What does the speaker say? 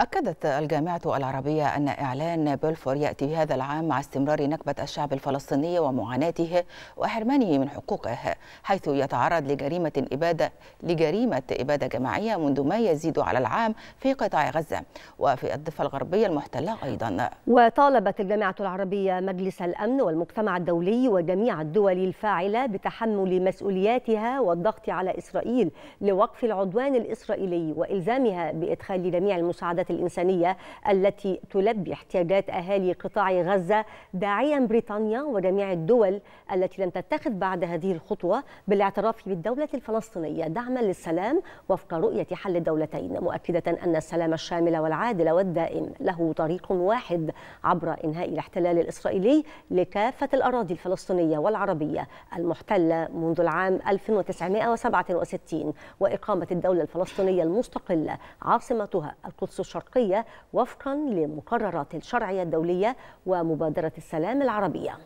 أكدت الجامعة العربية أن إعلان بلفور يأتي هذا العام مع استمرار نكبة الشعب الفلسطيني ومعاناته وحرمانه من حقوقه حيث يتعرض لجريمة إبادة لجريمة إبادة جماعية منذ ما يزيد على العام في قطاع غزة وفي الضفة الغربية المحتلة أيضا وطالبت الجامعة العربية مجلس الأمن والمجتمع الدولي وجميع الدول الفاعلة بتحمل مسؤولياتها والضغط على إسرائيل لوقف العدوان الإسرائيلي وإلزامها بإدخال جميع المساعدات الإنسانية التي تلبي احتياجات أهالي قطاع غزة داعيا بريطانيا وجميع الدول التي لم تتخذ بعد هذه الخطوة بالاعتراف بالدولة الفلسطينية دعما للسلام وفق رؤية حل الدولتين مؤكدة أن السلام الشامل والعادل والدائم له طريق واحد عبر إنهاء الاحتلال الإسرائيلي لكافة الأراضي الفلسطينية والعربية المحتلة منذ العام 1967 وإقامة الدولة الفلسطينية المستقلة عاصمتها القدس الشرقية الشرقية وفقا لمقررات الشرعية الدولية ومبادرة السلام العربية